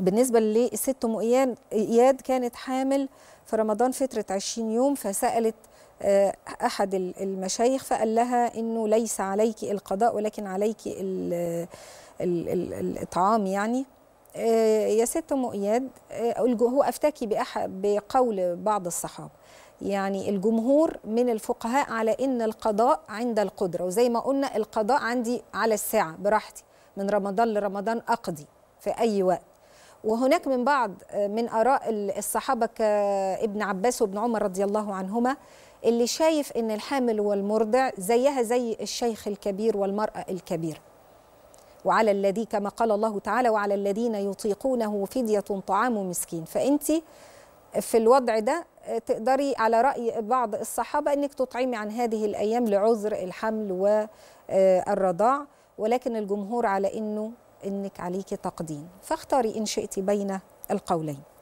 بالنسبه للست ام اياد كانت حامل في رمضان فتره 20 يوم فسالت آه، احد المشايخ فقال لها انه ليس عليك القضاء ولكن عليك الاطعام يعني آه، يا ست ام اياد آه، هو افتكي بقول بعض الصحابه يعني الجمهور من الفقهاء على ان القضاء عند القدره وزي ما قلنا القضاء عندي على الساعه براحتي من رمضان لرمضان اقضي في اي وقت وهناك من بعض من آراء الصحابة كابن عباس وابن عمر رضي الله عنهما اللي شايف ان الحامل والمرضع زيها زي الشيخ الكبير والمرأة الكبيرة وعلى الذي كما قال الله تعالى وعلى الذين يطيقونه فدية طعام مسكين فأنت في الوضع ده تقدري على رأي بعض الصحابة أنك تطعمي عن هذه الأيام لعذر الحمل والرضاع ولكن الجمهور على أنه انك عليك تقديم فاختاري ان شئت بين القولين